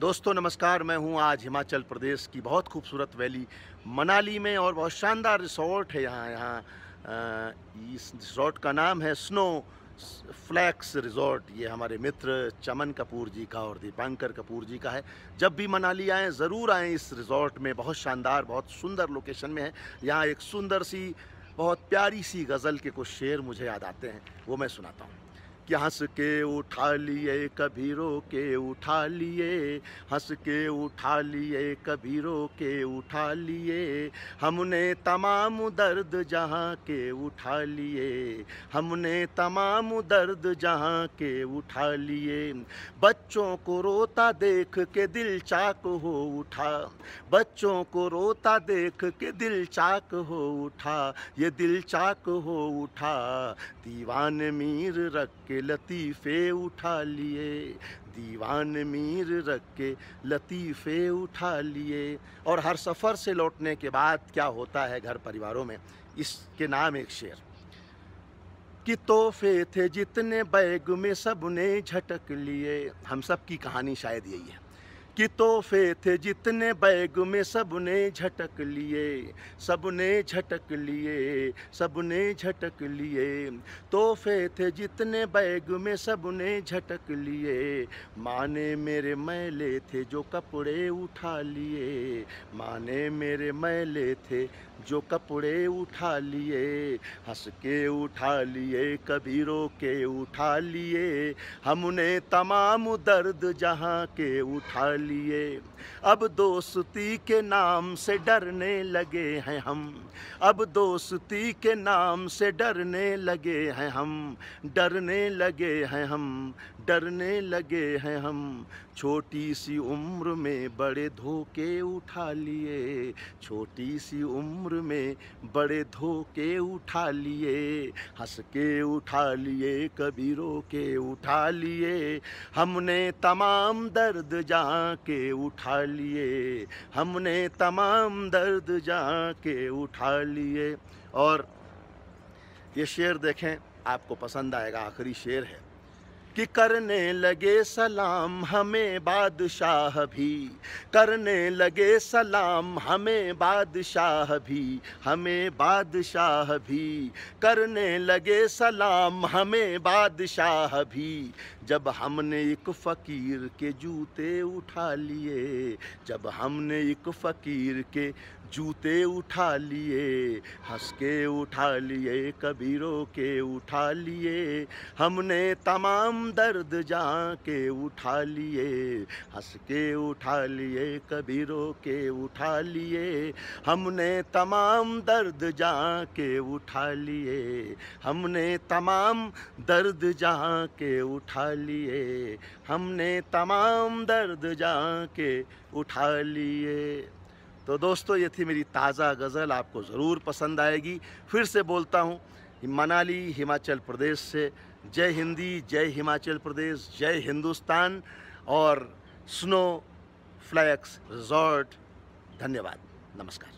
दोस्तों नमस्कार मैं हूं आज हिमाचल प्रदेश की बहुत खूबसूरत वैली मनाली में और बहुत शानदार रिसोर्ट है यहाँ यहाँ इस रिसोर्ट का नाम है स्नो फ्लैक्स रिजॉर्ट ये हमारे मित्र चमन कपूर जी का और दीपांकर कपूर जी का है जब भी मनाली आएँ ज़रूर आएँ इस रिजॉर्ट में बहुत शानदार बहुत सुंदर लोकेशन में है यहाँ एक सुंदर सी बहुत प्यारी सी गज़ल के कुछ शेर मुझे याद आते हैं वो मैं सुनाता हूँ हंस के उठा लिए कभी रो के उठा लिए हंस के उठा लिए कभी रो के उठा लिए हमने तमाम दर्द जहाँ के उठा लिए हमने तमाम दर्द जहाँ के उठा लिए बच्चों को रोता देख के दिल चाक हो उठा बच्चों को रोता देख के दिल चाक हो उठा ये दिल चाक हो उठा दीवान मीर रख के लतीफ़े उठा लिए दीवान मीर रख के लतीफ़े उठा लिए और हर सफ़र से लौटने के बाद क्या होता है घर परिवारों में इसके नाम एक शेर कि तोहफे थे जितने बैग में सब ने झटक लिए हम सब की कहानी शायद यही है कि तोहफे थे जितने बैग में सबने झटक लिए सबने झटक लिए सबने झटक लिए तोहफे थे जितने बैग में सबने झटक लिए माने मेरे मैले थे जो कपड़े उठा लिए माने मेरे मैले थे जो कपड़े उठा लिए हंस के उठा लिए कभी रो के उठा लिए हमने तमाम दर्द जहाँ के उठा लिए लिए अब दोस्ती के नाम से डरने लगे हैं हम अब दोस्ती के नाम से डरने लगे हैं हम डरने लगे हैं हम डरने लगे हैं हम छोटी सी उम्र में बड़े धोखे उठा लिए छोटी सी उम्र में बड़े धोखे उठा लिए हंस के उठा लिए कभी रो के उठा लिए हमने तमाम दर्द जहाँ के उठा लिए हमने तमाम दर्द जाके उठा लिए और ये शेर देखें आपको पसंद आएगा आखिरी शेर है कि करने लगे सलाम हमें बादशाह भी करने लगे सलाम हमें बादशाह भी हमें बादशाह भी करने लगे सलाम हमें बादशाह भी जब हमने एक फ़कीर के जूते उठा लिए जब हमने एक फ़कीर के जूते उठा लिए हंस के उठा लिए कबीरों के उठा लिए हमने तमाम हम दर्द जाके उठा लिए हंस के उठा लिए कभी रो के उठा लिए हमने तमाम दर्द जाके उठा लिए हमने तमाम दर्द जाके उठा लिए हमने तमाम दर्द जाके उठा लिए तो दोस्तों ये थी मेरी ताज़ा गज़ल आपको ज़रूर पसंद आएगी फिर से बोलता हूँ मनाली हिमाचल प्रदेश से जय हिंदी जय हिमाचल प्रदेश जय हिंदुस्तान और स्नो फ्लैक्स रिजॉर्ट धन्यवाद नमस्कार